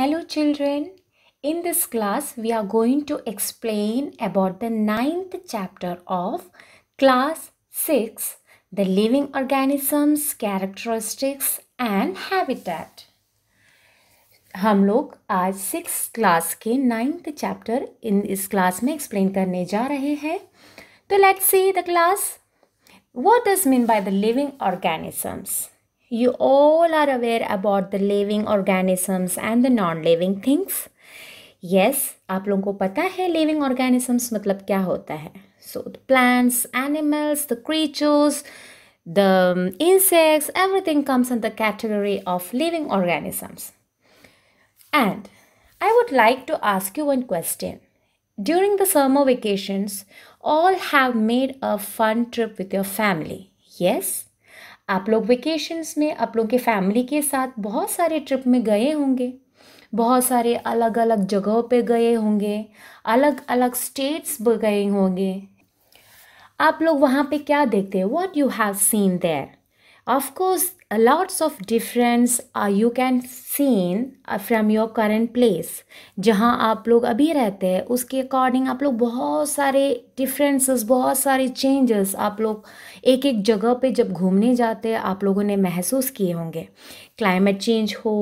Hello children. In this class we are going to explain about the ninth chapter of class 6 the living organisms characteristics and habitat. हम लोग आज six class के ninth chapter in इस class में explain करने जा रहे हैं तो let's see the class what does mean by the living organisms You all are aware about the living organisms and the non-living things. Yes, आप लोगों को पता है living organisms मतलब क्या होता है So the plants, animals, the creatures, the um, insects, everything comes in the category of living organisms. And I would like to ask you one question. During the summer vacations, all have made a fun trip with your family. Yes? आप लोग vacations में आप लोग के family के साथ बहुत सारे ट्रिप में गए होंगे बहुत सारे अलग अलग जगहों पे गए होंगे अलग अलग स्टेट्स पर गए होंगे आप लोग वहाँ पे क्या देखते हैं what you have seen there of course lots of difference are you can seen seen your current place जहाँ आप लोग अभी रहते हैं उसके अकॉर्डिंग आप लोग बहुत सारे डिफरेंसेस बहुत सारे चेंजेस आप लोग एक एक जगह पे जब घूमने जाते हैं आप लोगों ने महसूस किए होंगे क्लाइमेट चेंज हो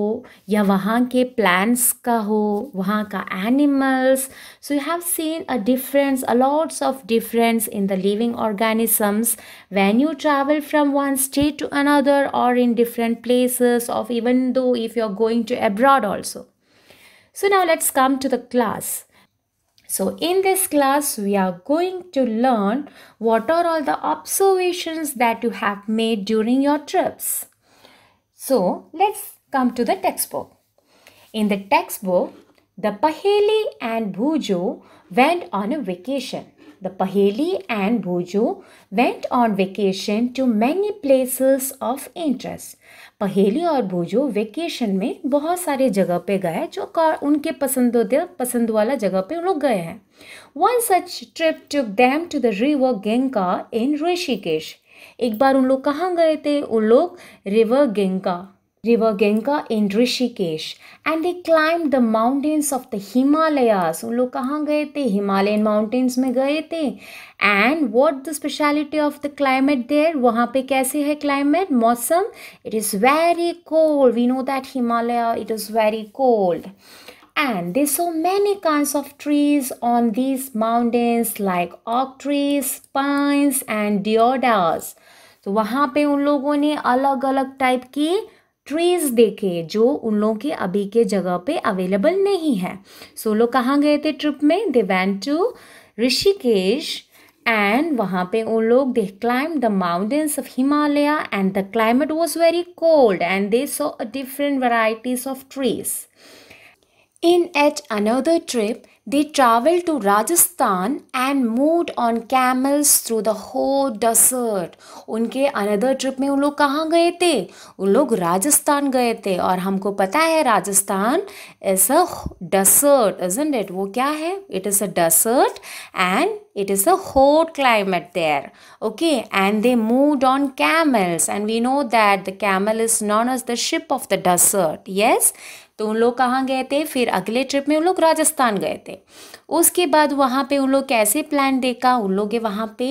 या वहाँ के प्लांट्स का हो वहाँ का animals so you have seen a difference a lots of difference in the living organisms when you travel from one state to another और in different places of even though if you are going to abroad also so now let's come to the class So in this class, we are going to learn what are all the observations that you have made during your trips. So let's come to the textbook. In the textbook, the Paheli and Bhujo went on a vacation. The Paheli and Bhujo went on vacation to many places of interest. पहेली और भोजो vacation में बहुत सारे जगह पे गए जो उनके पसंदीदा पसंद वाला जगह पे लोग गए हैं one such trip to dam to the river Ganga in Rishikesh एक बार उन लोग कहाँ गए थे उन लोग river Ganga river Ganga in Rishikesh and they climbed the mountains of the Himalayas. उन लोग कहाँ गए थे हिमालयन माउंटेन्स में गए थे and what the speciality of the climate there वहाँ पे कैसे है क्लाइमेट मौसम it is very cold we know that Himalaya it is very cold and they saw many kinds of trees on these mountains like oak trees, pines and deodars. तो so, वहाँ पे उन लोगों ने अलग अलग टाइप की ट्रीज देखे जो उन लोगों के अभी के जगह पे अवेलेबल नहीं है सो so, लोग कहाँ गए थे ट्रिप में they went to Rishikesh and वहाँ पे उन लोग they climb the mountains of Himalaya and the climate was very cold and they saw different varieties of trees in at another trip They traveled to Rajasthan and moved on camels through the whole desert. उनके another trip में उन लोग कहाँ गए थे उन लोग राजस्थान गए थे और हमको पता है Rajasthan is a desert isn't it वो क्या है it is a desert and it is a hot climate there okay and they moved on camels and we know that the camel is known as the ship of the desert yes तो उन लोग कहाँ गए थे फिर अगले trip में उन लोग राजस्थान गए थे उसके बाद वहाँ पे उन लोग कैसे प्लांट देखा उन लोग वहाँ पे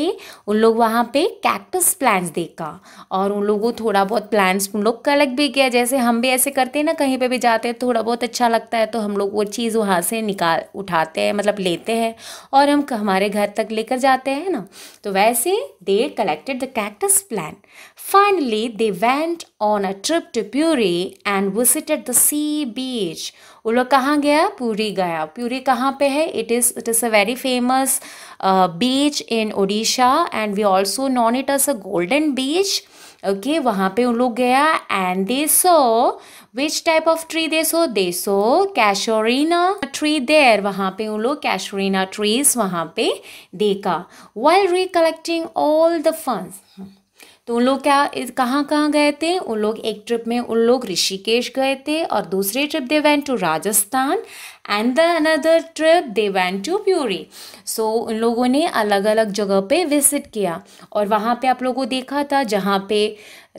उन लोग वहाँ पे कैक्टस प्लांट्स देखा और उन लोगों को थोड़ा बहुत प्लांट्स उन लोग कलेक्ट भी किया जैसे हम भी ऐसे करते हैं ना कहीं पर भी जाते हैं थोड़ा बहुत अच्छा लगता है तो हम लोग वो चीज़ वहाँ से निकाल उठाते हैं मतलब लेते हैं और हम हमारे घर तक लेकर जाते हैं ना तो वैसे they collected the cactus plant Finally, they went on a trip to Puri and visited the sea beach. Ulo kahan gaya? Puri gaya. Puri kahan pe It is, it is a very famous uh, beach in Odisha and we also known it as a golden beach. Okay, wahan pe ulo gaya and they saw which type of tree they saw? They saw Casuarina tree there. Wahan pe ulo Casuarina trees wahan pe deka. While recollecting all the funs. तो उन लोग क्या कहाँ कहाँ गए थे उन लोग एक ट्रिप में उन लोग ऋषिकेश गए थे और दूसरे trip they went to Rajasthan and the another trip they went to Puri so उन लोगों ने अलग अलग जगह पे विजिट किया और वहाँ पे आप लोगों को देखा था जहाँ पे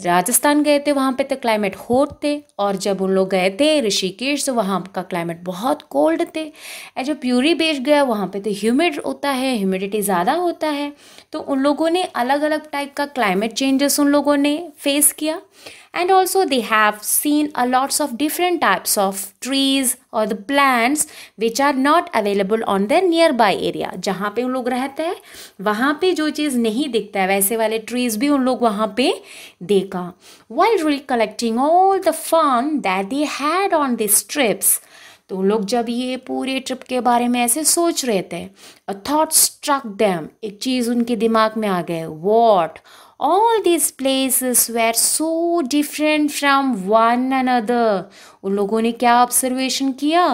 राजस्थान गए थे वहाँ पे तो क्लाइमेट होट थे और जब उन लोग गए थे ऋषिकेश तो वहाँ का क्लाइमेट बहुत कोल्ड थे और जो प्यूरी बेच गया वहाँ पे तो ह्यूमिड होता है ह्यूमिडिटी ज़्यादा होता है तो उन लोगों ने अलग अलग टाइप का क्लाइमेट चेंजेस उन लोगों ने फेस किया and also they have seen a lots of different types of trees और the plants which are not available on the nearby area जहाँ पे उन लोग रहते हैं वहाँ पे जो चीज़ नहीं दिखता है वैसे वाले ट्रीज भी उन लोग वहाँ पे देखा while recollecting all the form that they had on this trips तो लोग जब ये पूरे ट्रिप के बारे में ऐसे सोच रहे थे अ थॉट स्ट्रक दैम एक चीज़ उनके दिमाग में आ गए what all this places were so different from one another उन लोगों ने क्या ऑब्जर्वेशन किया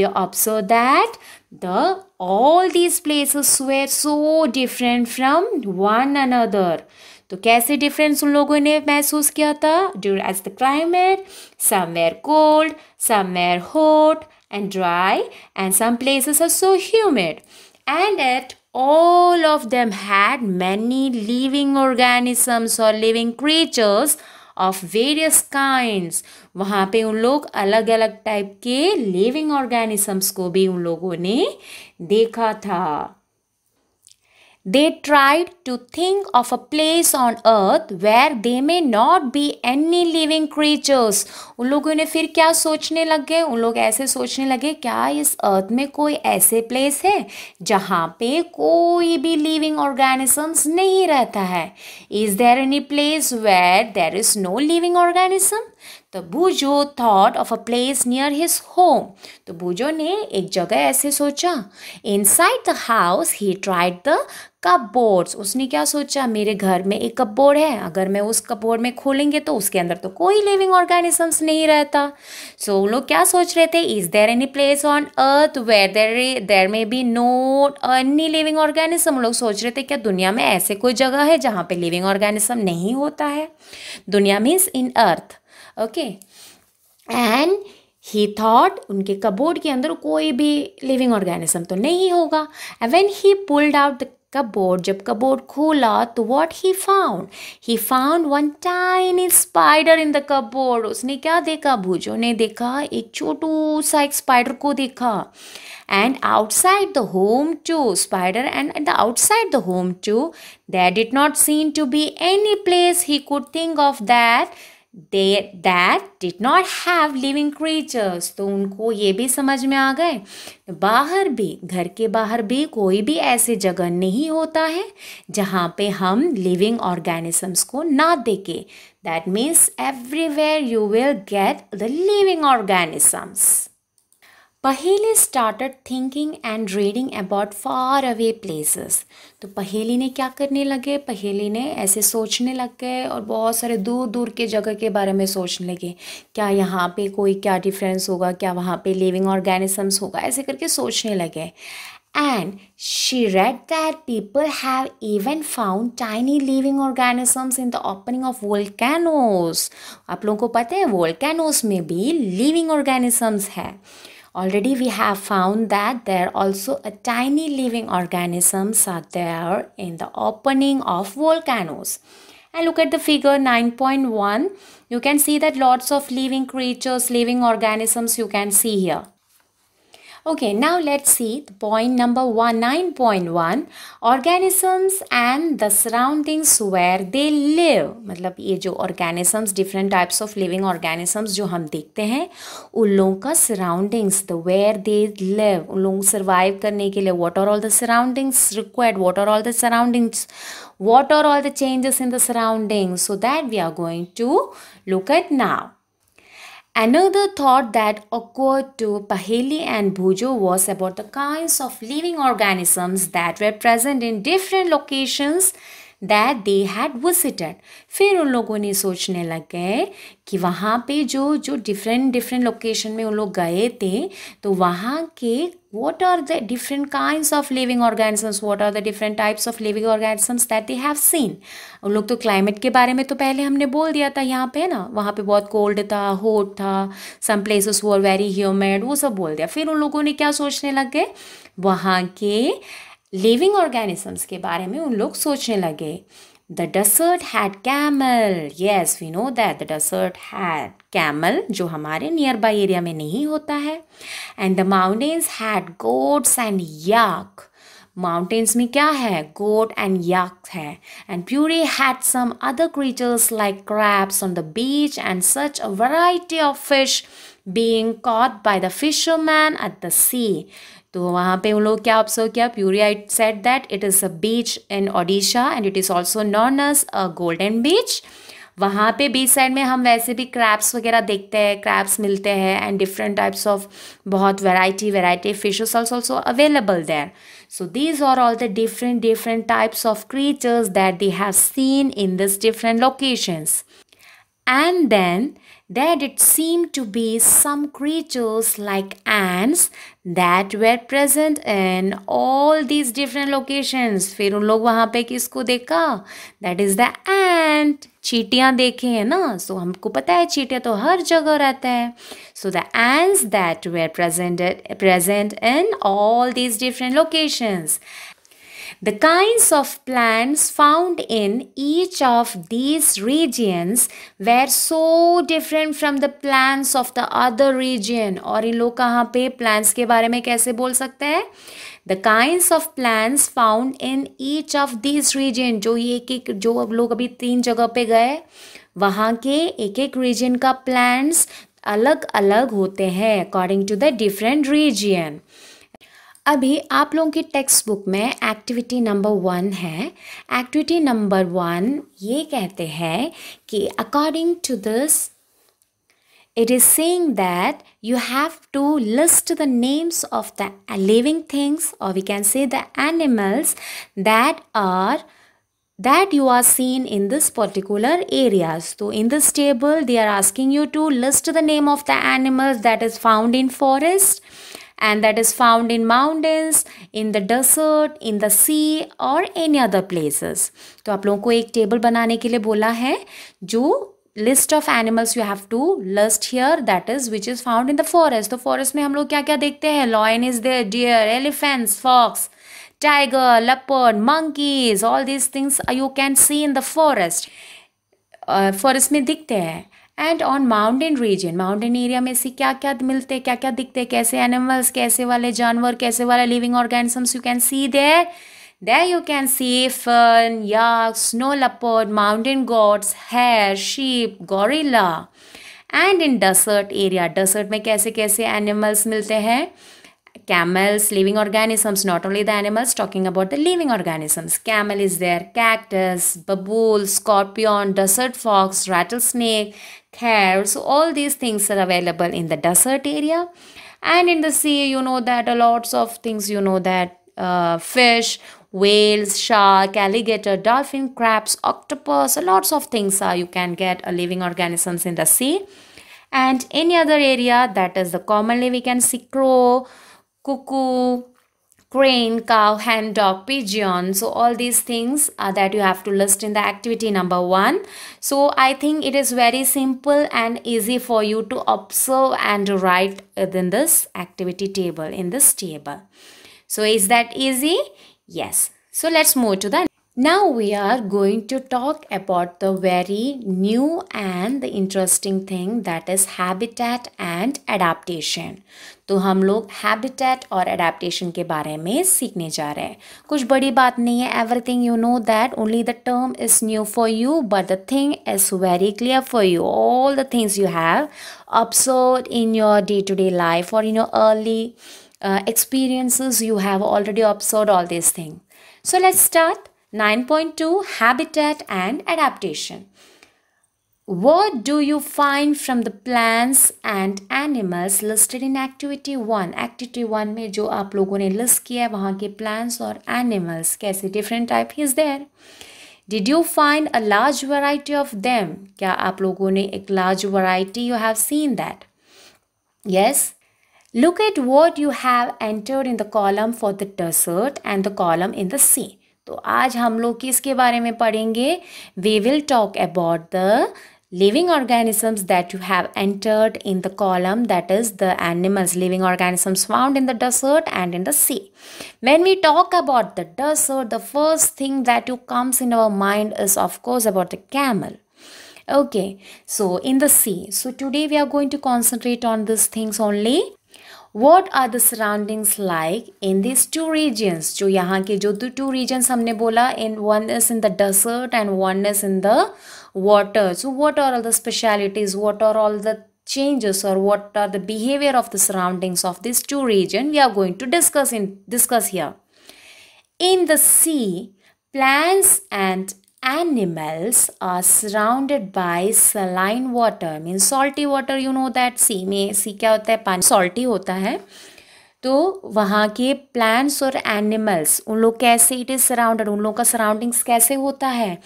they observe that the all this places were so different from one another तो कैसे डिफरेंस उन लोगों ने महसूस किया था during the climate some are cold some are hot and dry and some places are so humid and at all of them had many living organisms और living creatures of various kind वहाँ पे उन लोग अलग अलग टाइप के living organisms को भी उन लोगों ने देखा था They tried to think of a place on earth where they may not be any living creatures. उन लोगों ने फिर क्या सोचने लग गए उन लोग ऐसे सोचने लगे क्या इस अर्थ में कोई ऐसे प्लेस है जहाँ पे कोई भी लिविंग ऑर्गेनिजम्स नहीं रहता है is there any place where there is no living organism तो Boojho thought of a place near his home तो बूजो ने एक जगह ऐसे सोचा inside the house he tried the cupboards उसने क्या सोचा मेरे घर में एक कपबोर्ड है अगर मैं उस कपबोर्ड में खोलेंगे तो उसके अंदर तो कोई लिविंग ऑर्गेनिजम्स नहीं रहता सो so, लोग क्या सोच रहे थे is there any place on earth where there there may be no any living organism लोग सोच रहे थे क्या दुनिया में ऐसे कोई जगह है जहाँ पे लिविंग ऑर्गेनिज्म नहीं होता है दुनिया means in earth okay and he thought उनके कबोर्ड के अंदर कोई भी लिविंग ऑर्गेनिज्म तो नहीं होगा and when he pulled out the cupboard जब कबोर्ड खोला तो what he found he found one tiny spider in the cupboard उसने क्या देखा भूजो ने देखा एक छोटू सा एक स्पाइडर को देखा and outside the home to spider and the outside the home to that did not seen to be any place he could think of that they that did not have living creatures तो उनको ये भी समझ में आ गए तो बाहर भी घर के बाहर भी कोई भी ऐसे जगह नहीं होता है जहाँ पे हम लिविंग ऑर्गेनिजम्स को ना देखें that means everywhere you will get the living organisms Paheli started thinking and reading about far away places तो पहेली ने क्या करने लगे पहेली ने ऐसे सोचने लग गए और बहुत सारे दूर दूर के जगह के बारे में सोचने लगे क्या यहाँ पे कोई क्या डिफरेंस होगा क्या वहाँ पे लिविंग ऑर्गेनिजम्स होगा ऐसे करके सोचने लगे and she read that people have even found tiny living organisms in the opening of volcanoes आप लोगों को पता है volcanoes में भी लिविंग ऑर्गेनिजम्स है Already we have found that there are also a tiny living organisms are there in the opening of volcanoes. And look at the figure 9.1. You can see that lots of living creatures, living organisms you can see here. Okay, now let's see the point number 1 9.1 organisms and the surroundings where they live matlab ye jo organisms different types of living organisms jo hum dekhte hain un logon ka surroundings the where they live un लोगों survive karne ke liye what are all the surroundings required what are all the surroundings what are all the changes in the surroundings so that we are going to look at now Another thought that occurred to Paheli and Bhujo was about the kinds of living organisms that were present in different locations that they had visited. फिर उन लोगों ने सोचने लग गए कि वहाँ पे जो जो different different location में उन लोग गए थे तो वहाँ के what are the different kinds of living organisms what are the different types of living organisms that they have seen उन लोग तो क्लाइमेट के बारे में तो पहले हमने बोल दिया था यहाँ पे ना वहाँ पे बहुत कोल्ड था हॉट था some places were very humid वो सब बोल दिया फिर उन लोगों ने क्या सोचने लग गए वहाँ के लिविंग ऑर्गेनिजम्स के बारे में उन लोग सोचने लगे the desert had camel yes we know that the desert had camel जो हमारे नियर बाई एरिया में नहीं होता है and the mountains had goats and yak mountains में क्या है गोट एंड याक है and Puri had some other creatures like crabs on the beach and such a variety of fish being caught by the fisherman at the sea तो वहाँ पे उन लोग क्या ऑब्जर्व किया प्यूरिया it said that it is a beach in Odisha and it is also known as a golden beach वहाँ पे बीच साइड में हम वैसे भी क्रैप्स वगैरह देखते हैं क्रैप्स मिलते हैं एंड डिफरेंट टाइप्स ऑफ बहुत variety variety fishes also available there so these are all the different different types of creatures that they have seen in this different locations and then There did seem to be some creatures like ants that were present in all these different locations. फिर उन लोग वहाँ पे किसको देखा That is the ant. चीटियाँ देखे हैं ना so, हमको पता है चीटियाँ तो हर जगह रहते है So the ants that were presented present in all these different locations. The kinds of plants found in each of these regions were so different from the plants of the other region. और इन लोग कहाँ पे plants के बारे में कैसे बोल सकते हैं the kinds of plants found in each of this region जो ये एक एक जो अब लोग अभी तीन जगह पे गए वहाँ के एक एक रीजन का प्लान्स अलग अलग होते हैं according to the different region अभी आप लोगों की टेक्स्ट बुक में एक्टिविटी नंबर वन है एक्टिविटी नंबर वन ये कहते हैं कि according to this it is saying that you have to list the names of the living things or we can say the animals that are that you are seen in this particular areas so in this table they are asking you to list the name of the animals that is found in forest and that is found in mountains in the desert in the sea or any other places तो आप लोगों को एक table बनाने के लिए बोला है जो list of animals you have to list here that is which is found in the forest तो फॉरेस्ट में हम लोग क्या क्या देखते हैं lion is there deer elephants fox tiger, leopard, monkeys, all these things you can see in the forest. Uh, forest में दिखते हैं and on mountain region mountain area में से क्या क्या मिलते क्या क्या दिखते कैसे एनिमल्स कैसे वाले जानवर कैसे वाले living organisms you can see there there you can see fun या snow leopard mountain goats hare sheep gorilla and in desert area desert में कैसे कैसे एनिमल्स मिलते हैं camels living organisms not only the animals talking about the living organisms camel is there cactus babool scorpion desert fox rattlesnake Care So all these things are available in the desert area. And in the sea, you know that a lots of things, you know that uh, fish, whales, shark, alligator, dolphin, crabs, octopus, a lots of things are you can get a uh, living organisms in the sea. And any other area that is the commonly we can see crow, cuckoo, crane, cow, hen, dog, pigeon. So all these things uh, that you have to list in the activity number one. So I think it is very simple and easy for you to observe and write within this activity table, in this table. So is that easy? Yes. So let's move to the now we are going to talk about the very new and the interesting thing that is habitat and adaptation. तो हम लोग habitat और adaptation के बारे में सीखने जा रहे हैं कुछ बड़ी बात नहीं है everything you know that only the term is new for you but the thing is very clear for you all the things you have absorbed in your day to day life और in your early experiences you have already observe all this thing so let's start nine point two habitat and adaptation What do you find from the plants and animals listed in activity One? activity One में जो आप लोगों ने list किया है वहाँ के plants और animals कैसे different type is there Did you find a large variety of them? क्या आप लोगों ने एक large variety you have seen that? Yes. Look at what you have entered in the column for the desert and the column in the sea. तो आज हम लोग किसके बारे में पढ़ेंगे We will talk about the living organisms that you have entered in the column that is the animals living organisms found in the desert and in the sea when we talk about the desert the first thing that comes in our mind is of course about the camel okay so in the sea so today we are going to concentrate on these things only what are the surroundings like in this two regions जो यहाँ के जो two regions हमने बोला in one is in the desert and one is in the water so what are all the specialities what are all the changes or what are the behavior of the surroundings of these two regions? we are going to discuss in discuss here in the sea plants and animals are surrounded by saline water means salty water you know that sea में sea क्या होता है पानी salty होता है तो वहाँ के प्लांट्स और एनिमल्स उन लोग कैसे इट इज़ सराउंडेड उन लोगों का सराउंडिंग्स कैसे होता है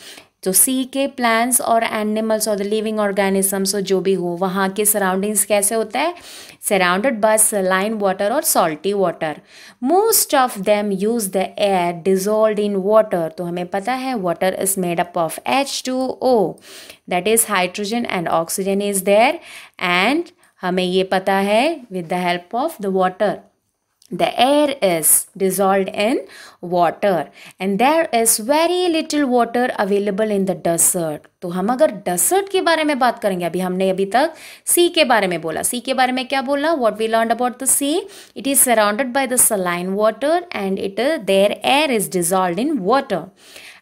तो सी के प्लांट्स और एनिमल्स और द लिविंग ऑर्गेनिजम्स और जो भी हो वहाँ के सराउंडिंग्स कैसे होता है सराउंडेड बाय सलाइन वाटर और salty water most of them use the air dissolve in water तो हमें पता है water is made up of H two O that is hydrogen and oxygen is there and हमें ये पता है with the help of the water the air is dissolved in water and there is very little water available in the desert तो हम अगर desert के बारे में बात करेंगे अभी हमने अभी sea के बारे में what we learned about the sea it is surrounded by the saline water and it their air is dissolved in water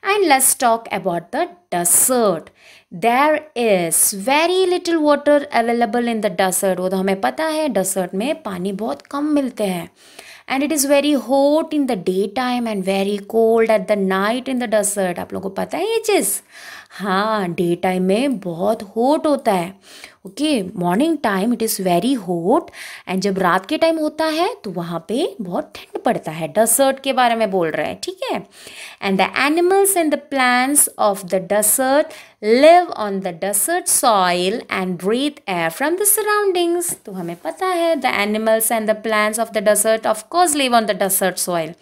and let's talk about the desert there is very little water available in the desert वो तो हमें पता है Dussart में पानी बहुत कम मिलते हैं and it is very hot in the day time and very cold at the night in the desert आप लोगों को पता है ये चीज़ हाँ डे टाइम में बहुत हॉट होता है okay morning time it is very hot and जब रात के टाइम होता है तो वहाँ पे बहुत ठंड पड़ता है डसर्ट के बारे में बोल रहे हैं ठीक है and the animals and the plants of the desert live on the desert soil and breathe air from the surroundings. तो हमें पता the animals and the plants of the desert of course live on the desert soil.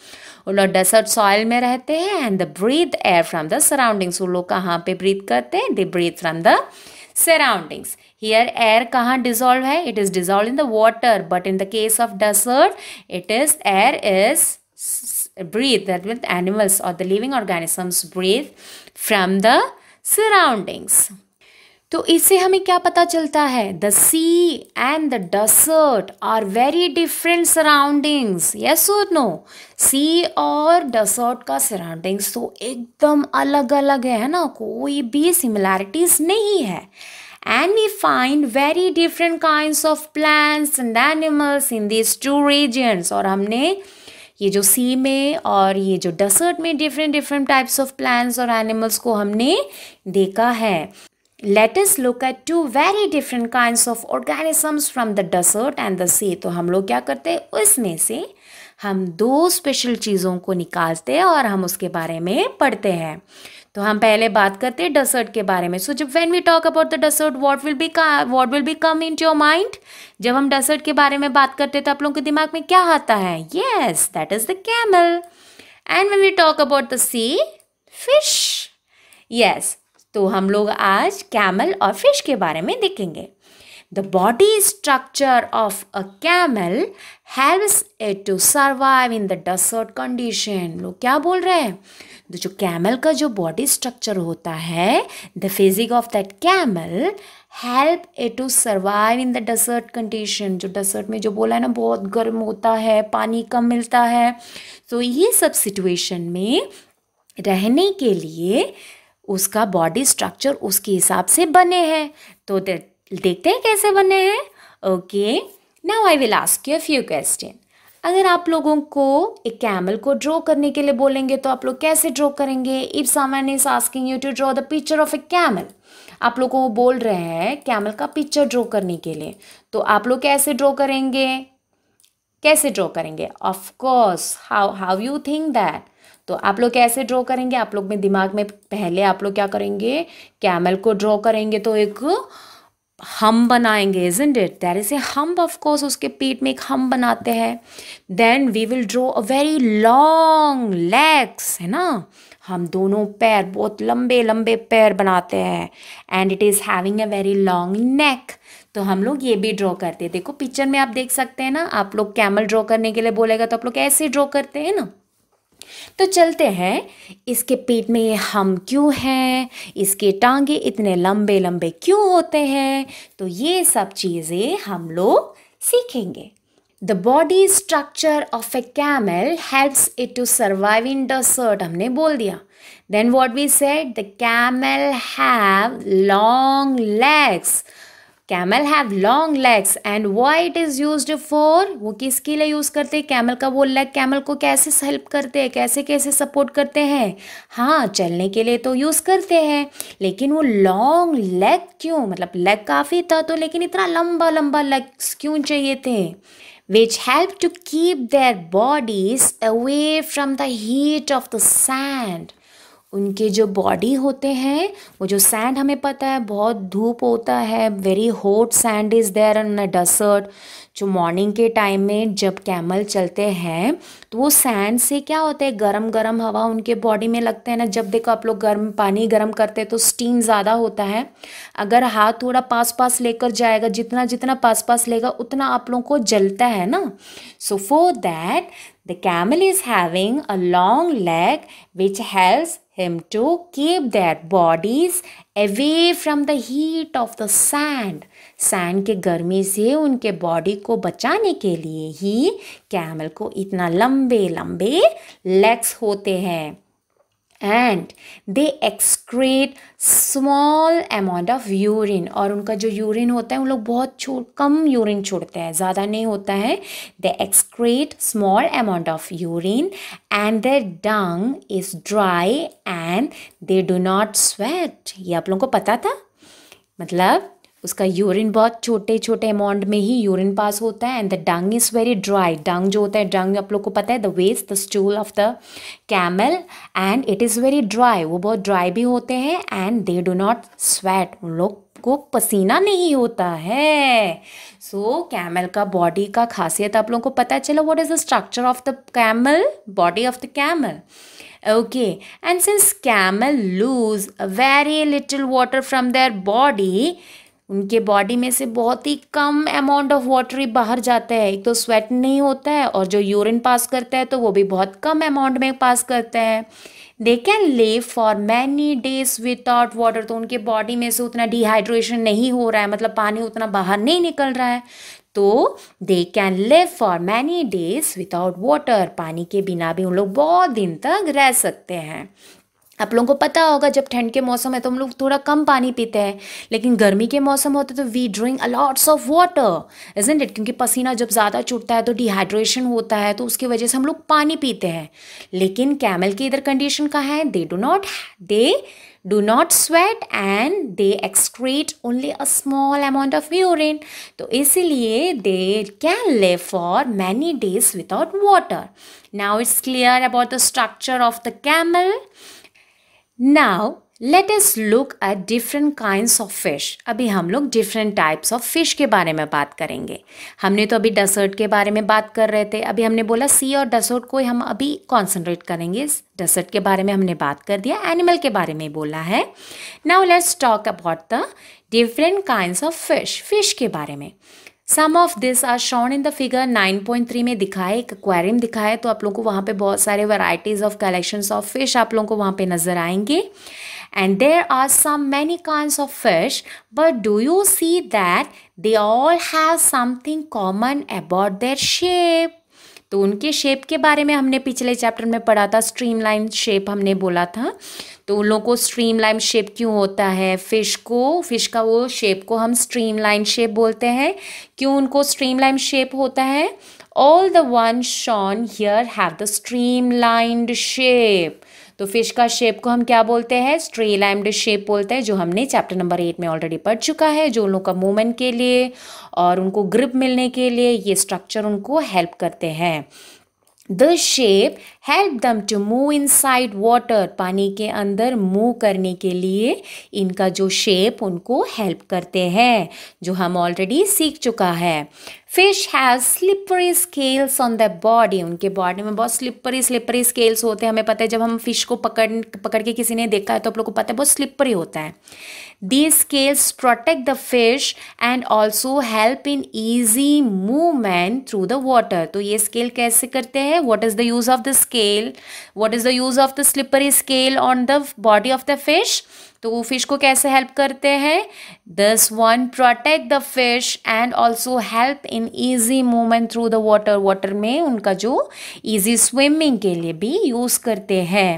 वो लोग desert soil में रहते हैं and the breathe air from the surroundings. वो लोग कहाँ पे breathe करते हैं? They breathe from the surroundings. Here air कहाँ dissolve है? It is dissolved in the water. But in the case of desert, it is air is breathe that with animals or the living organisms breathe from the surroundings तो इससे हमें क्या पता चलता है the sea and the desert are very different surroundings yes और no sea और desert का सराउंडिंग्स तो एकदम अलग अलग है ना कोई भी सिमिलैरिटीज नहीं है and we find very different kind of plants and animals in these two regions और हमने ये जो सी में और ये जो डेसर्ट में different different types of plants और एनिमल्स को हमने देखा है latest look at two very different kind of of organisms the the and and the तो हम लोग क्या करते हैं उसमें से हम दो स्पेशल चीज़ों को निकालते हैं और हम उसके बारे में पढ़ते हैं तो हम पहले बात करते हैं डसर्ट के बारे में सो जब when we talk about the desert what will be what will be come in your mind जब हम डसर्ट के बारे में बात करते हैं तो आप लोगों के दिमाग में क्या आता है yes that is the camel and when we talk about the sea fish yes तो हम लोग आज कैमल और फिश के बारे में देखेंगे the body structure of a camel helps it to survive in the desert condition लोग क्या बोल रहे हैं तो जो कैमल का जो बॉडी स्ट्रक्चर होता है the physique of that camel help a to survive in the desert condition जो डेजर्ट में जो बोला है ना बहुत गर्म होता है पानी कम मिलता है तो so, ये सब सिचुएशन में रहने के लिए उसका बॉडी स्ट्रक्चर उसके हिसाब से बने हैं तो देखते हैं कैसे बने हैं okay now I will ask you few question अगर आप लोगों को एक कैमल को ड्रॉ करने के लिए बोलेंगे तो आप लोग कैसे ड्रॉ करेंगे if someone is asking you to draw the picture of a camel आप लोगों को बोल रहे हैं कैमल का पिक्चर ड्रॉ करने के लिए तो आप लोग कैसे ड्रॉ करेंगे कैसे ड्रॉ करेंगे of course how how you think that तो आप लोग कैसे ड्रॉ करेंगे आप लोग में दिमाग में पहले आप लोग क्या करेंगे कैमल को ड्रॉ करेंगे तो एक हम बनाएंगे in it there is a hump of course उसके पेट में एक हम बनाते हैं then we will draw a very long legs है ना हम दोनों पैर बहुत लंबे लंबे पैर बनाते हैं and it is having a very long neck तो हम लोग ये भी ड्रॉ करते हैं देखो पिक्चर में आप देख सकते हैं ना आप लोग कैमल ड्रॉ करने के लिए बोलेगा तो आप लोग ऐसे ड्रॉ करते हैं ना तो चलते हैं इसके पेट में ये हम क्यों हैं इसके टांगे इतने लंबे लंबे क्यों होते हैं तो ये सब चीज़ें हम लोग सीखेंगे the body structure of a camel helps it to survive in desert हमने बोल दिया then what we said the camel have long legs camel have long legs and why it is use for वो किसके लिए use करते हैं camel का वो लेग कैमल को कैसे हेल्प करते हैं कैसे कैसे सपोर्ट करते हैं हाँ चलने के लिए तो यूज़ करते हैं लेकिन वो लॉन्ग लेग क्यों मतलब लेग काफ़ी था तो लेकिन इतना लंबा लंबा लेग्स क्यों चाहिए थे which help to keep their bodies away from the heat of the sand उनके जो बॉडी होते हैं वो जो सैंड हमें पता है बहुत धूप होता है very hot sand is there on a desert जो मॉर्निंग के टाइम में जब कैमल चलते हैं तो वो सैंड से क्या होता है गरम गरम हवा उनके बॉडी में लगते हैं ना जब देखो आप लोग गर्म पानी गर्म करते हैं तो स्टीम ज़्यादा होता है अगर हाथ थोड़ा पास पास लेकर जाएगा जितना जितना पास पास लेगा उतना आप लोगों को जलता है ना so for that the camel is having a long leg which helps him to keep their bodies away from the heat of the sand. Sand के गर्मी से उनके बॉडी को बचाने के लिए ही कैमल को इतना लंबे लंबे लेग्स होते हैं and they excrete small amount of urine और उनका जो यूरिन होता है उन लोग बहुत छोड़ कम यूरिन छोड़ते हैं ज़्यादा नहीं होता है they excrete small amount of urine and their dung is dry and they do not sweat ये आप लोगों को पता था मतलब उसका यूरिन बहुत छोटे छोटे अमाउंट में ही यूरिन पास होता है and the dung is very dry dung जो होता है डंग आप लोग को पता है the waste the stool of the camel and it is very dry वो बहुत ड्राई भी होते हैं and they do not sweat उन लोग को पसीना नहीं होता है सो so, कैमल का बॉडी का खासियत आप लोगों को पता चला what is the structure of the camel body of the camel okay and since camel lose very little water from their body उनके बॉडी में से बहुत ही कम अमाउंट ऑफ वाटर ही बाहर जाता है एक तो स्वेट नहीं होता है और जो यूरिन पास करता है तो वो भी बहुत कम अमाउंट में पास करता है they can live for many days without water तो उनके बॉडी में से उतना डिहाइड्रेशन नहीं हो रहा है मतलब पानी उतना बाहर नहीं निकल रहा है तो they can live for many days without water पानी के बिना भी उन लोग बहुत दिन तक रह सकते हैं आप लोगों को पता होगा जब ठंड के मौसम है तो हम लोग थोड़ा कम पानी पीते हैं लेकिन गर्मी के मौसम होते तो we drink a lots of water isn't it क्योंकि पसीना जब ज़्यादा छूटता है तो डिहाइड्रेशन होता है तो उसकी वजह से हम लोग पानी पीते हैं लेकिन कैमल की इधर कंडीशन का है they do not they do not sweat and they excrete only a small amount of urine तो इसीलिए they can live for many days without water now it's clear about the structure of the camel now let's look at different kind of fish अभी हम लोग different types of fish के बारे में बात करेंगे हमने तो अभी डसर्ट के बारे में बात कर रहे थे अभी हमने बोला सी और डेसर्ट को हम अभी कॉन्सेंट्रेट करेंगे डसर्ट के बारे में हमने बात कर दिया एनिमल के बारे में बोला है now let's talk about the different kind of fish fish के बारे में some of this are shown in the figure 9.3 में दिखा है एक एक्वेरियम दिखा है तो आप लोगों को वहाँ पे बहुत सारे varieties of collections of fish आप लोगों को वहाँ पे नज़र आएंगे and there are some many kinds of fish but do you see that they all have something common about their shape तो उनके शेप के बारे में हमने पिछले चैप्टर में पढ़ा था स्ट्रीमलाइन शेप हमने बोला था तो उन लोगों को स्ट्रीम लाइन शेप क्यों होता है फ़िश को फ़िश का वो शेप को हम स्ट्रीम लाइन शेप बोलते हैं क्यों उनको स्ट्रीम लाइन शेप होता है all the one shown here have the streamline shape तो फिश का शेप को हम क्या बोलते हैं स्ट्री लाइम्ड शेप बोलते हैं जो हमने चैप्टर नंबर एट में ऑलरेडी पढ़ चुका है जो उन लोगों का मूवमेंट के लिए और उनको ग्रिप मिलने के लिए ये स्ट्रक्चर उनको हेल्प करते हैं the shape help them to move inside water पानी के अंदर मूव करने के लिए इनका जो शेप उनको हेल्प करते हैं जो हम ऑलरेडी सीख चुका है fish have slippery scales on the body उनके बॉडी में बहुत स्लिपरी स्लिपरी स्केल्स होते हैं हमें पता है जब हम फिश को पकड़ पकड़ के किसी ने देखा है तो आप लोग को पता है बहुत स्लिपरी होता है the scales protect the fish and also help in easy movement through the water तो ये स्केल कैसे करते हैं what is the use of the scale scale what is the use of the slippery scale on the body of the fish तो वो fish को कैसे help करते हैं this one protect the fish and also help in easy movement through the water water में उनका जो easy swimming के लिए भी यूज़ करते हैं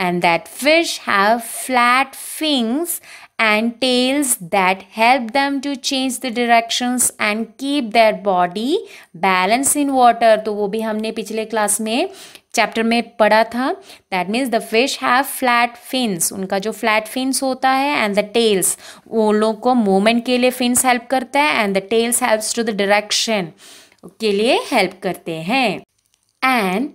and that fish have flat fins and tails that help them to change the directions and keep their body balance in water तो वो भी हमने पिछले क्लास में चैप्टर में पढ़ा था that means the fish have flat fins उनका जो फ्लैट फिन्स होता है एंड द टेल्स वो लोग को मूवमेंट के लिए फिन्स हेल्प करता है and the tails helps to the direction के लिए हेल्प करते हैं and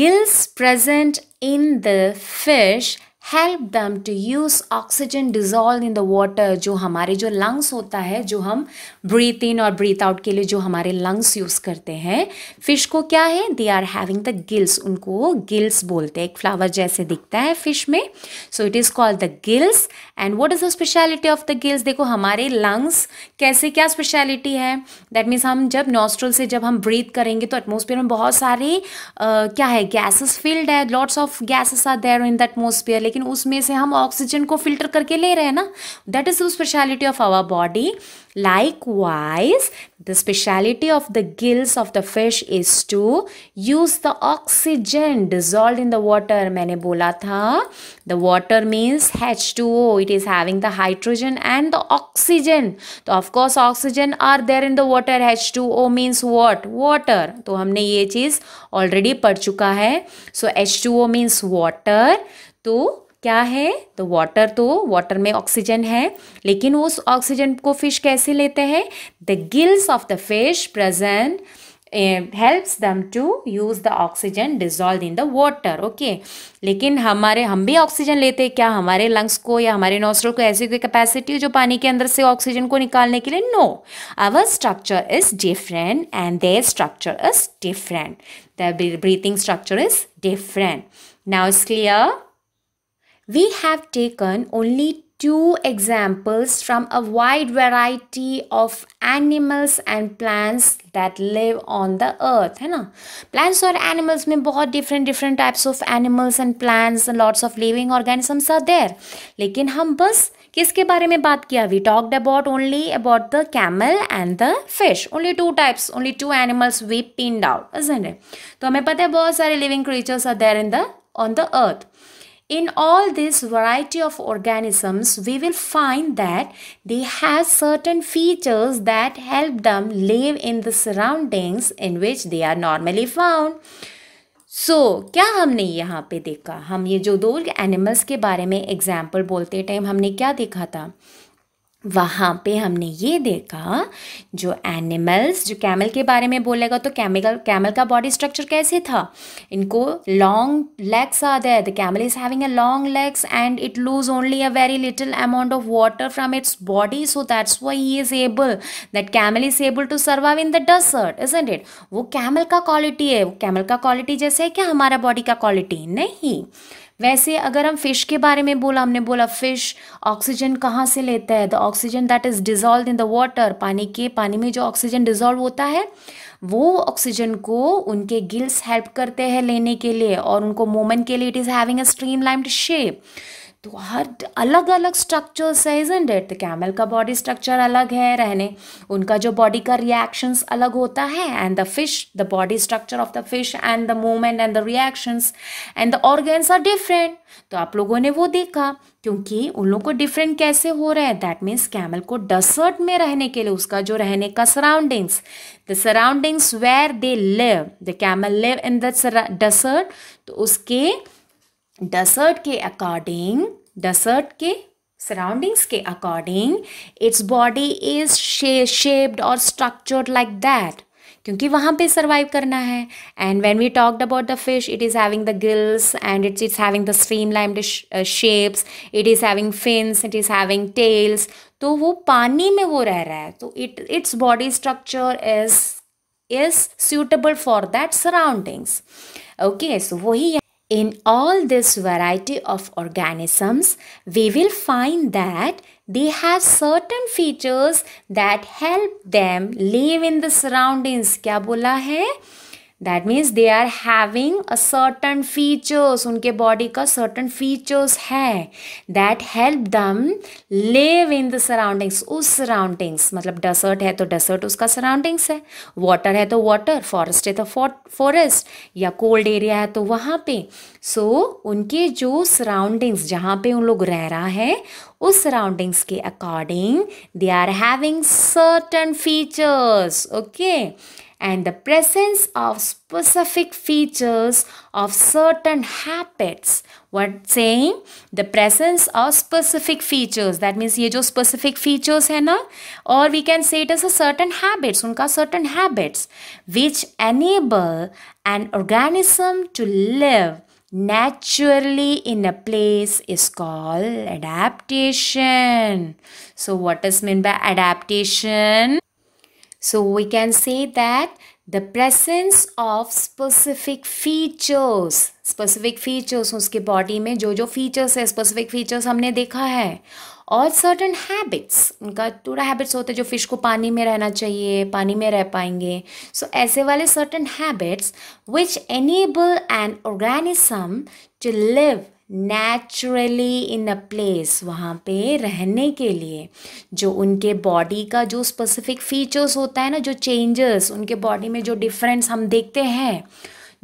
gills present in the fish help them to use oxygen dissolve in the water जो हमारे जो लंग्स होता है जो हम ब्रीथ इन और ब्रीथ आउट के लिए जो हमारे लंग्स यूज़ करते हैं फिश को क्या है they are having the gills उनको गिल्स बोलते हैं एक फ्लावर जैसे दिखता है फिश में so it is called the gills and what is the speciality of the gills देखो हमारे लंग्स कैसे क्या स्पेशलिटी है दैट मीन्स हम जब नॉस्ट्रल से जब हम ब्रीथ करेंगे तो एटमोसफियर में बहुत सारे Uh, क्या है गैसेस फील्ड है lots of gases are there in the atmosphere लेकिन उसमें से हम ऑक्सीजन को फिल्टर करके ले रहे हैं ना that is the speciality of our body Likewise, the speciality of the gills of the fish is to use the oxygen dissolved in the water. maine bola tha the water means H2O. It is having the hydrogen and the oxygen. so of course oxygen are there in the water. H2O means what? Water. to humne ye cheez already पढ़ chuka hai So H2O means water. तो क्या है तो water तो water में oxygen है लेकिन उस ऑक्सीजन को फिश कैसे लेते हैं the gills of the fish present helps them to use the oxygen dissolve in the water okay लेकिन हमारे हम भी ऑक्सीजन लेते हैं क्या हमारे लंग्स को या हमारे नोस्ट्रल को ऐसी कोई कैपेसिटी हो जो पानी के अंदर से ऑक्सीजन को निकालने के लिए no our structure is different and their structure is different the breathing structure is different now is clear We have taken only two examples from a wide variety of animals and plants that live on the earth. Hai na? Plants or animals mein bahut different different types of animals and plants and lots of living organisms are there. Lekin hum bas kiske bare mein baat kiya? We talked about only about the camel and the fish. Only two types, only two animals we pinned out, isn't it? To hume pata hai bahut living creatures are there in the on the earth. In all this variety of organisms, we will find that they have certain features that help them live in the surroundings in which they are normally found. So so, क्या हमने यहाँ पे देखा हम ये जो दो animals के बारे में एग्जाम्पल बोलते टाइम हमने क्या देखा था वहाँ पे हमने ये देखा जो एनिमल्स जो कैमल के बारे में बोलेगा तो कैमिकल कैमल का बॉडी स्ट्रक्चर कैसे था इनको long legs ah there the camel is having a long legs and it lose only a very little amount of water from its body so that's why he is able that camel is able to survive in the desert is it वो camel का quality है वो camel का quality जैसे है क्या हमारा body का क्वालिटी नहीं वैसे अगर हम फिश के बारे में बोला हमने बोला फिश ऑक्सीजन कहाँ से लेता है the oxygen that is dissolve in the water पानी के पानी में जो ऑक्सीजन डिजॉल्व होता है वो ऑक्सीजन को उनके गिल्स हेल्प करते हैं लेने के लिए और उनको मोमेंट के लिए it is having a streamlined shape तो हर अलग अलग structure size isn't it camel का बॉडी स्ट्रक्चर अलग है रहने उनका जो बॉडी का रिएक्शंस अलग होता है and the fish the body structure of the fish and the movement and the reactions and the organs are different तो आप लोगों ने वो देखा क्योंकि उन लोगों को डिफरेंट कैसे हो रहा है दैट मीन्स कैमल को डसर्ट में रहने के लिए उसका जो रहने का surroundings the surroundings where they live the camel live in the desert तो उसके डसर्ट के अकॉर्डिंग डसर्ट के सराउंडिंग्स के according its body is shaped और स्ट्रक्चर्ड लाइक दैट क्योंकि वहाँ पे सर्वाइव करना है and when we talked about the fish it is having the gills and its its having the stream streamline shapes it is having fins it is having tails तो वो पानी में वो रह रहा है तो it its body structure is is suitable for that surroundings okay so वही In all this variety of organisms, we will find that they have certain features that help them live in the surroundings. क्या बोला है? That means they are having a certain features उनके बॉडी का certain features है that help them live in the surroundings उस surroundings मतलब desert है तो डसर्ट उसका सराउंडिंग्स है वाटर है तो वाटर फॉरेस्ट है तो फॉरेस्ट या कोल्ड एरिया है तो वहाँ पे सो so, उनके जो सराउंडिंग्स जहाँ पे उन लोग रह रहा है उस सराउंडिंग्स के according they are having certain features okay and the presence of specific features of certain habits what saying the presence of specific features that means ये जो specific features है ना or we can say it as a certain habits उनका certain habits which enable an organism to live naturally in a place is called adaptation. So what is meant by adaptation? So we can say that the presence of specific features specific features उसके body में जो जो features है specific features हमने देखा है और certain habits उनका थोड़ा हैबिट्स होते हैं जो फिश को पानी में रहना चाहिए पानी में रह पाएंगे सो so, ऐसे वाले certain habits which enable an organism to live naturally in a place वहाँ पे रहने के लिए जो उनके बॉडी का जो स्पेसिफिक फीचर्स होता है ना जो चेंजेस उनके बॉडी में जो डिफरेंस हम देखते हैं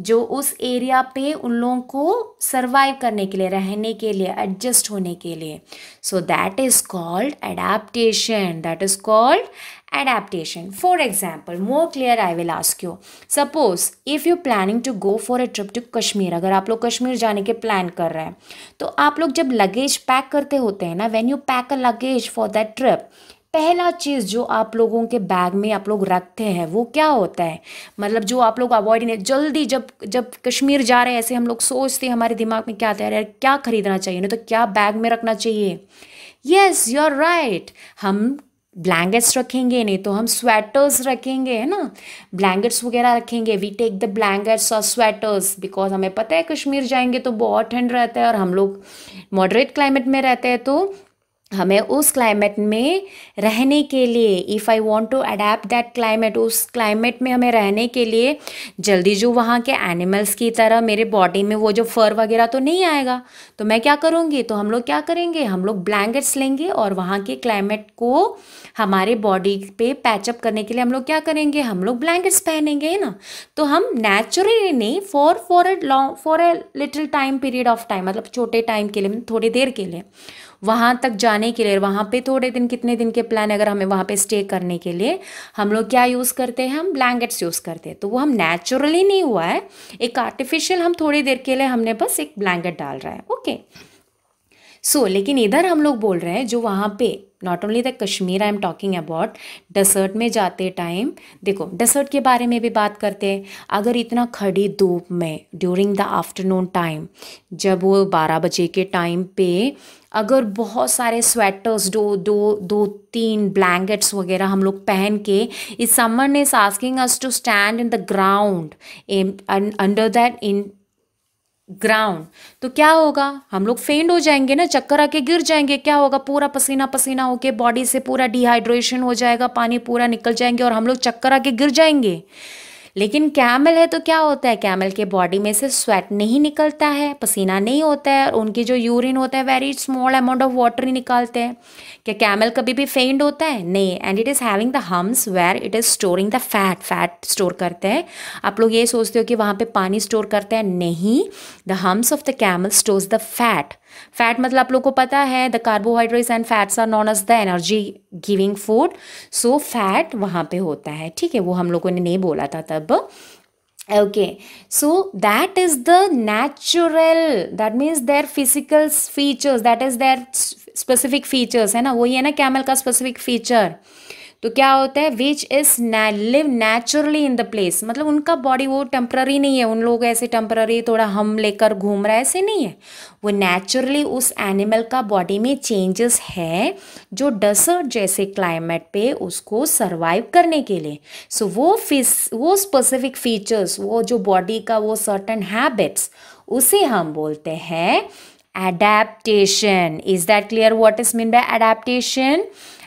जो उस एरिया पे उन लोगों को सर्वाइव करने के लिए रहने के लिए एडजस्ट होने के लिए so that is called adaptation that is called adaptation. For example, more clear I will ask you. Suppose if you planning to go for a trip to Kashmir, अगर आप लोग कश्मीर जाने के प्लान कर रहे हैं तो आप लोग जब लगेज पैक करते होते हैं ना when you pack a luggage for that trip पहला चीज़ जो आप लोगों के बैग में आप लोग रखते हैं वो क्या होता है मतलब जो आप लोग अवॉइड नहीं जल्दी जब जब कश्मीर जा रहे हैं ऐसे हम लोग सोचते हैं हमारे दिमाग में क्या आता है यार क्या खरीदना चाहिए नहीं तो क्या बैग में रखना चाहिए येस यू आर राइट हम ब्लैंकेट्स रखेंगे नहीं तो हम स्वेटर्स रखेंगे है ना ब्लैंकेट्स वगैरह रखेंगे वी टेक द ब्लैंकेट्स और स्वेटर्स बिकॉज हमें पता है कश्मीर जाएंगे तो बहुत ठंड रहता है और हम लोग मॉडरेट क्लाइमेट में रहते हैं तो हमें उस क्लाइमेट में रहने के लिए if I want to adapt that climate उस क्लाइमेट में हमें रहने के लिए जल्दी जो वहाँ के एनिमल्स की तरह मेरे बॉडी में वो जो फर वगैरह तो नहीं आएगा तो मैं क्या करूँगी तो हम लोग क्या करेंगे हम लोग ब्लैंकेट्स लेंगे और वहाँ के क्लाइमेट को हमारे बॉडी पे पैचअप करने के लिए हम लोग क्या करेंगे हम लोग ब्लैंकेट्स पहनेंगे है ना तो हम नेचुरली नहीं for for a long for a little time period of time मतलब छोटे टाइम के लिए थोड़ी देर के लिए वहाँ तक जाने के लिए वहाँ पे थोड़े दिन कितने दिन के प्लान अगर हमें वहाँ पे स्टे करने के लिए हम लोग क्या यूज़ करते हैं हम ब्लैंकेट्स यूज़ करते हैं तो वो हम नेचुरली नहीं हुआ है एक आर्टिफिशियल हम थोड़ी देर के लिए हमने बस एक ब्लैंकेट डाल रहा है ओके सो so, लेकिन इधर हम लोग बोल रहे हैं जो वहाँ पे not only the Kashmir I am talking about desert में जाते टाइम देखो डेसर्ट के बारे में भी बात करते हैं अगर इतना खड़ी धूप में ड्यूरिंग द आफ्टरनून टाइम जब वो बारह बजे के टाइम पे अगर बहुत सारे स्वेटर्स दो दो दो तीन ब्लैंकेट्स वगैरह हम लोग पहन के इस समर ने asking us to stand in the ground under that in ground तो क्या होगा हम लोग फेंड हो जाएंगे ना चक्कर आके गिर जाएंगे क्या होगा पूरा पसीना पसीना होके बॉडी से पूरा डिहाइड्रेशन हो जाएगा पानी पूरा निकल जाएंगे और हम लोग चक्कर आके गिर जाएंगे लेकिन कैमल है तो क्या होता है कैमल के बॉडी में से स्वेट नहीं निकलता है पसीना नहीं होता है और उनके जो यूरिन होता है very small amount of water ही निकालते हैं क्या कैमल कभी भी फेंड होता है नहीं and it is having the humps where it is storing the fat fat store करते हैं आप लोग ये सोचते हो कि वहाँ पर पानी स्टोर करते हैं नहीं the humps of the camel stores the fat fat मतलब आप लोग को पता है the carbohydrates and fats are known as the energy giving food so fat वहाँ पे होता है ठीक है वो हम लोगों ने नहीं बोला था तब okay so that is the natural that means their physical features that is their specific features है ना वही है ना कैमल का स्पेसिफिक फीचर तो क्या होता है which is live naturally in the place मतलब उनका बॉडी वो टेम्प्ररी नहीं है उन लोग ऐसे टेम्प्ररी थोड़ा हम लेकर घूम रहा है ऐसे नहीं है वो नेचुरली उस एनिमल का बॉडी में चेंजेस है जो डसर्ट जैसे क्लाइमेट पे उसको सर्वाइव करने के लिए सो so, वो फिस वो स्पेसिफिक फीचर्स वो जो बॉडी का वो सर्टन हैबिट्स उसे हम बोलते हैं adaptation is that clear what is mean by adaptation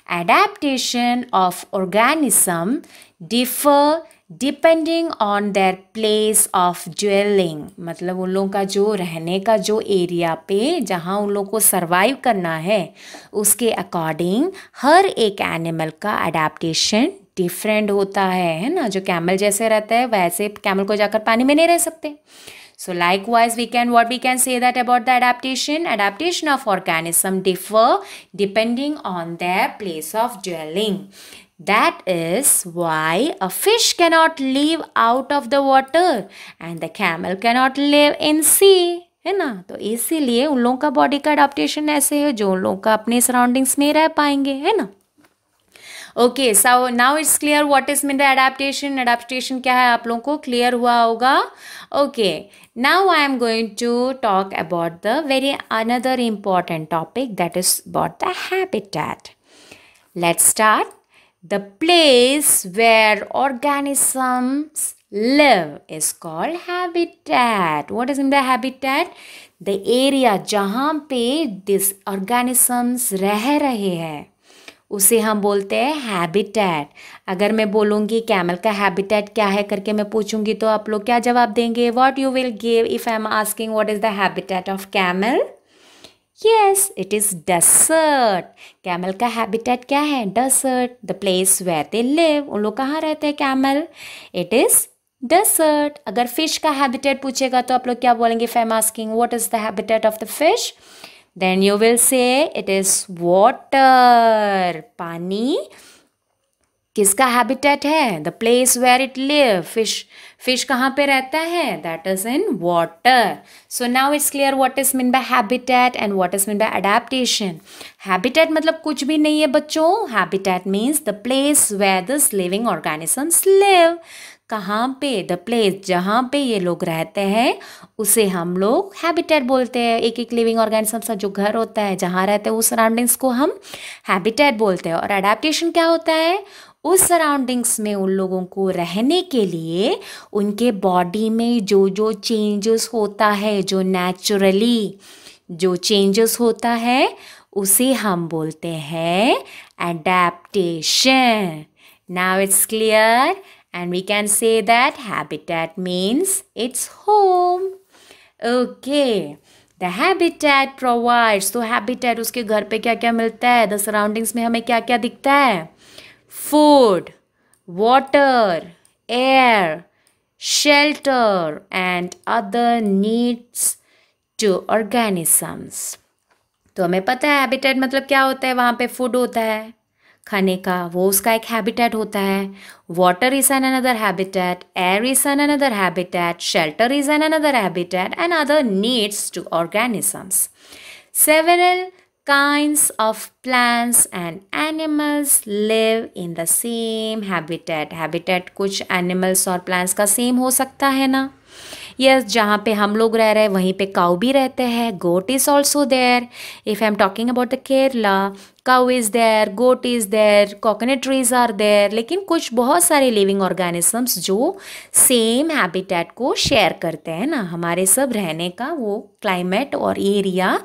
adaptation of organism differ depending on their place of dwelling मतलब उन लोगों का जो रहने का जो एरिया पे जहाँ उन लोगों को सर्वाइव करना है उसके अकॉर्डिंग हर एक एनिमल का अडेप्टशन डिफरेंट होता है है ना जो कैमल जैसे रहता है वैसे कैमल को जाकर पानी में नहीं रह सकते So likewise, we can what we can say that about the adaptation. Adaptation of organism differ depending on their place of dwelling. That is why a fish cannot live out of the water and the camel cannot live in sea. है ना तो इसीलिए उन लोगों का body का adaptation ऐसे है जो उन लोगों का अपने सराउंडिंग्स में रह पाएंगे है ना okay so now it's clear what is mean the adaptation adaptation क्या है आप लोगों को क्लियर हुआ होगा okay Now I am going to talk about the very another important topic that is about the habitat. Let's start. The place where organisms live is called habitat. What is in the habitat? The area जहाँ पे these organisms रह रहे हैं उसे हम बोलते हैं habitat अगर मैं बोलूँगी कैमल का हैबिटेट क्या है करके मैं पूछूंगी तो आप लोग क्या जवाब देंगे what you will give if I am asking what is the habitat of camel yes it is desert camel का हैबिटेट क्या है desert the place where they live उन लोग कहाँ रहते हैं कैमल इट इज़ डसर्ट अगर फिश का हैबिटेट पूछेगा तो आप लोग क्या बोलेंगे if I am asking what is the habitat of the fish then you will say it is water पानी किसका हैबिटेट है the place where it live fish fish कहाँ पे रहता है that is in water so now it's clear what is mean by habitat and what is mean by adaptation habitat मतलब कुछ भी नहीं है बच्चों habitat means the place where this living organisms live कहाँ पे द प्लेस जहाँ पे ये लोग रहते हैं उसे हम लोग हैबिटेट बोलते हैं एक एक लिविंग ऑर्गेनिज्म का जो घर होता है जहाँ रहते हैं उस सराउंडिंग्स को हम हैबिटेट बोलते हैं और अडेप्टेशन क्या होता है उस सराउंडिंग्स में उन लोगों को रहने के लिए उनके बॉडी में जो जो चेंजेस होता है जो नेचुरली जो चेंजेस होता है उसे हम बोलते हैं adaptation now it's clear and we can say that habitat means its home okay the habitat provides तो हैबिटेट उसके घर पे क्या क्या मिलता है द सराउंडिंग्स में हमें क्या क्या दिखता है food, water, air, shelter and other needs to organisms. तो हमें पता है हैबिटेट मतलब क्या होता है वहाँ पे फूड होता है खाने का वो उसका एक हैबिटेट होता है water is an another habitat air is an another habitat shelter is an another habitat and other needs to organisms several kinds of plants and animals live in the same habitat habitat कुछ animals और plants का same हो सकता है ना yes जहाँ पे हम लोग रह रहे हैं वहीं पे काउ भी रहते हैं goat is also there if I am talking about the Kerala cow is there goat is there coconut trees are there लेकिन कुछ बहुत सारे लिविंग ऑर्गेनिजम्स जो सेम हैबिटेट को शेयर करते हैं ना हमारे सब रहने का वो क्लाइमेट और एरिया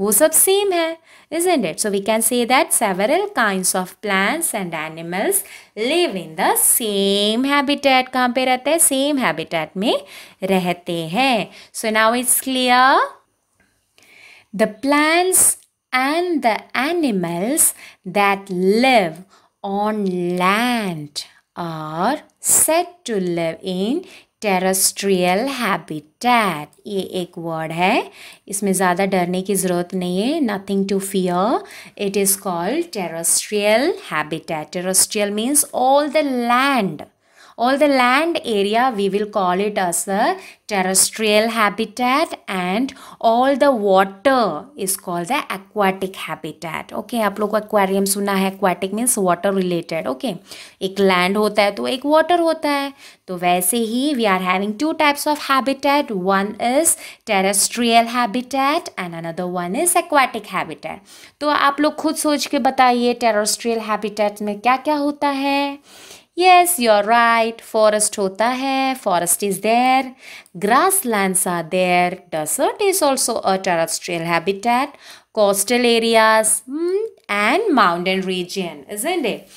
वो सब सेम है isn't it? So we can say that several kinds of plants and animals live in the same habitat. कहाँ पे रहते Same habitat में रहते हैं. So now it's clear. The plants and the animals that live on land are said to live in terrestrial habitat ये एक word है इसमें ज़्यादा डरने की ज़रूरत नहीं है nothing to fear it is called terrestrial habitat terrestrial means all the land all the land area we will call it as a terrestrial habitat and all the water is called the aquatic habitat okay aap log aquarium suna hai aquatic means water related okay ek land hota hai to ek water hota hai to वैसे ही we are having two types of habitat one is terrestrial habitat and another one is aquatic habitat तो आप लोग खुद सोच के बताइए terrestrial habitat में क्या क्या होता है Yes, you're right. Forest hota hai. Forest is there. Grasslands are there. Desert is also a terrestrial habitat. Coastal areas hmm, and mountain region, isn't it?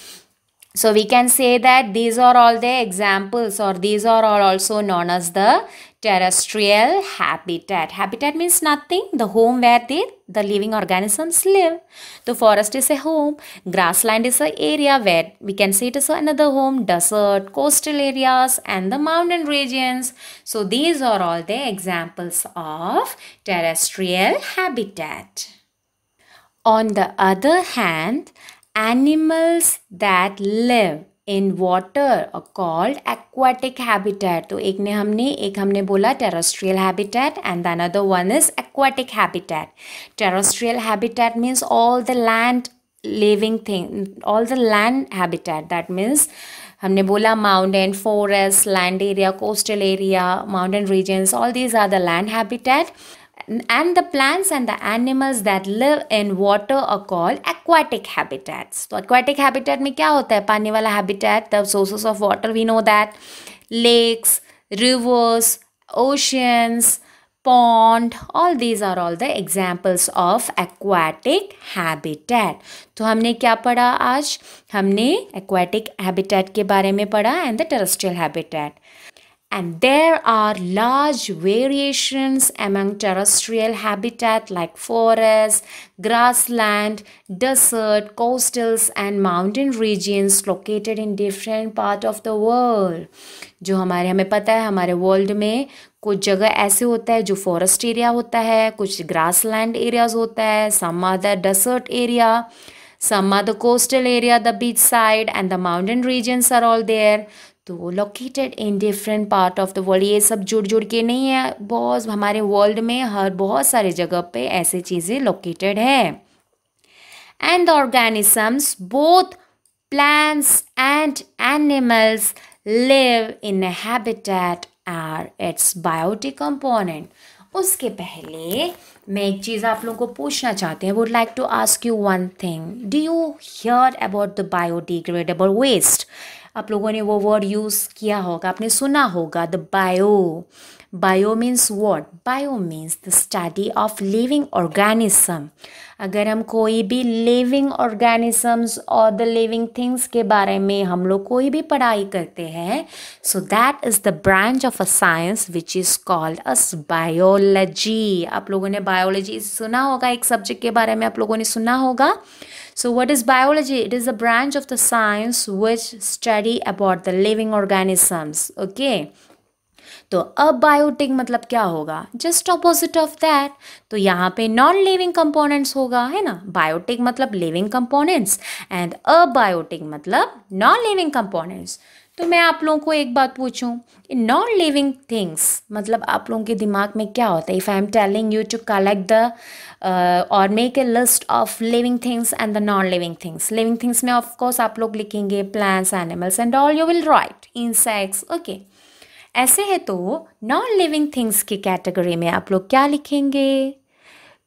So we can say that these are all the examples or these are all also known as the terrestrial habitat. Habitat means nothing. The home where they, the living organisms live. The forest is a home. Grassland is an area where we can say it is another home. Desert, coastal areas and the mountain regions. So these are all the examples of terrestrial habitat. On the other hand, animals that live in water called aquatic habitat तो एक ने हमने एक हमने बोला terrestrial habitat and the another one is aquatic habitat terrestrial habitat means all the land living thing all the land habitat that means हमने बोला mountain forest land area coastal area mountain regions all these are the land habitat and the plants and the animals that live in water a called aquatic habitats तो aquatic habitat में क्या होता है पानी वाला habitat the sources of water we know that lakes rivers oceans pond all these are all the examples of aquatic habitat तो हमने क्या पढ़ा आज हमने एक्वाटिक हैबिटेट के बारे में पढ़ा and the terrestrial habitat and there are large variations among terrestrial habitat like forest, grassland, desert, coastals and mountain regions located in different part of the world. जो हमारे हमें पता है हमारे वर्ल्ड में कुछ जगह ऐसे होता है जो फॉरेस्ट एरिया होता है कुछ ग्रासलैंड एरियाज होता है some other desert area some are coastal area the beach side and the mountain regions are all there तो located in different part of the world ये सब जुड़ जुड़ के नहीं है बहुत हमारे वर्ल्ड में हर बहुत सारे जगह पे ऐसे चीज़ें लोकेटेड है and organisms both plants and animals live in habitat are its biotic component उसके पहले मैं एक चीज़ आप लोगों को पूछना चाहते हैं would like to ask you one thing do you hear about the biodegradable waste आप लोगों ने वो वर्ड यूज़ किया होगा आपने सुना होगा the bio bio means what bio means the study of living organism अगर हम कोई भी लिविंग ऑर्गेनिजम्स और द लिविंग थिंग्स के बारे में हम लोग कोई भी पढ़ाई करते हैं so that is the branch of a science which is called as biology आप लोगों ने बायोलॉजी सुना होगा एक सब्जेक्ट के बारे में आप लोगों ने सुना होगा So what is biology? It is a branch of the science which study about the living organisms. Okay. तो अबायोटिक मतलब क्या होगा जस्ट अपोजिट ऑफ दैट तो यहाँ पे नॉन लिविंग कंपोनेंट्स होगा है ना बायोटिक मतलब लिविंग कंपोनेंट्स एंड अबायोटिक मतलब नॉन लिविंग कंपोनेंट्स तो मैं आप लोगों को एक बात पूछूं नॉन लिविंग थिंग्स मतलब आप लोगों के दिमाग में क्या होता है if I am telling you to collect the uh, make a list of living things and the non living things living things में ऑफकोर्स आप लोग लिखेंगे plants animals and all you will write insects okay ऐसे है तो non living things की category में आप लोग क्या लिखेंगे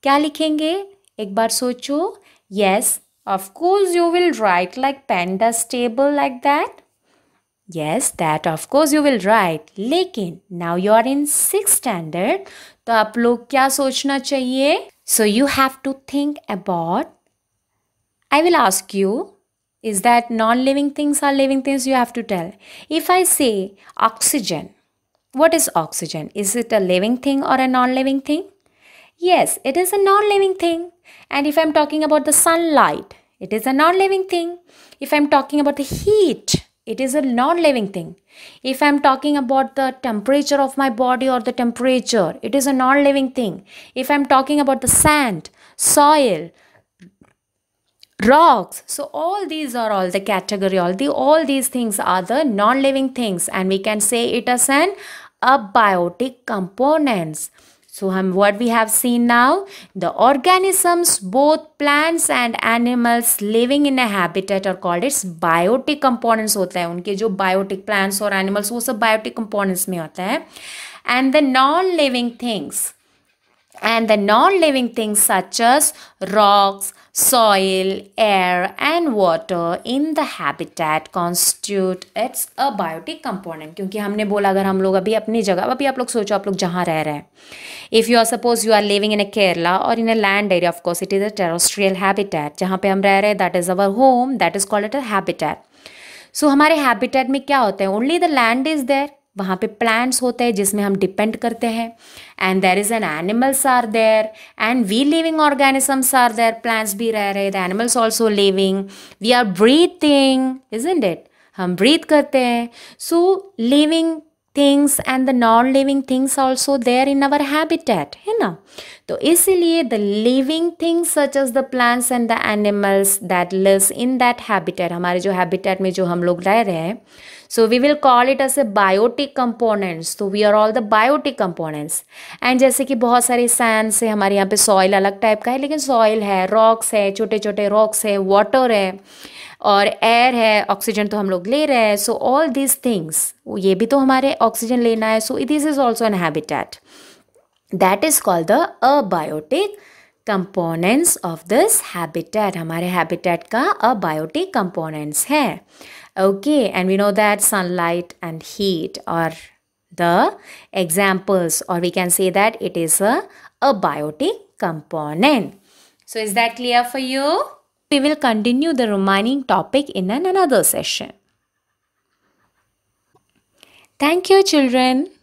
क्या लिखेंगे एक बार सोचो yes of course you will write like पेंडा स्टेबल like that yes that of course you will write लेकिन now you are in six standard तो आप लोग क्या सोचना चाहिए So you have to think about. I will ask you, is that non living things are living things? You have to tell. If I say oxygen, what is oxygen? Is it a living thing or a non living thing? Yes, it is a non living thing. And if I'm talking about the sunlight, it is a non living thing. If I'm talking about the heat, it is a non living thing. If I'm talking about the temperature of my body or the temperature, it is a non living thing. If I'm talking about the sand, soil, rocks so all these are all the category all the all these things are the non living things and we can say it as an abiotic components So um, what we have seen now, the organisms, both plants and animals living in a habitat are called its biotic components hota hai unke jo biotic plants or animals wo sab biotic components mein होता है and the non living things and the non living things such as rocks soil, air and water in the habitat constitute its abiotic component क्योंकि हमने बोला अगर हम लोग अभी अपनी जगह अभी आप लोग सोचो आप लोग जहाँ रह रहे हैं if you are suppose you are living in a Kerala or in a land area of course it is a terrestrial habitat जहाँ पे हम रह रहे हैं that is our home that is called it a habitat so हमारे habitat में क्या होते हैं only the land is there वहाँ पे प्लांट्स होते हैं जिसमें हम डिपेंड करते हैं and there is an animals are there and we living organisms are there plants भी रह रहे the animals also living we are breathing is in that हम ब्रीथ करते हैं so living things and the non living things also there in our habitat है ना तो इसीलिए the living things such as the plants and the animals that lives in that habitat हमारे जो habitat में जो हम लोग रह रहे हैं so we will call it as a biotic components. तो we are all the biotic components. And जैसे कि बहुत सारे सैंड से हमारे यहाँ पे सॉइल अलग टाइप का है लेकिन सॉइल है रॉक्स है छोटे छोटे रॉक्स है वाटर है और एयर है ऑक्सीजन तो हम लोग ले रहे हैं सो ऑल दीज थिंग्स ये भी तो हमारे ऑक्सीजन लेना है so this is also an habitat that is called the abiotic components of this habitat हमारे हैबिटेट का अबायोटिक कंपोनेंट्स है Okay, and we know that sunlight and heat are the examples or we can say that it is a abiotic component. So is that clear for you? We will continue the remaining topic in an another session. Thank you children.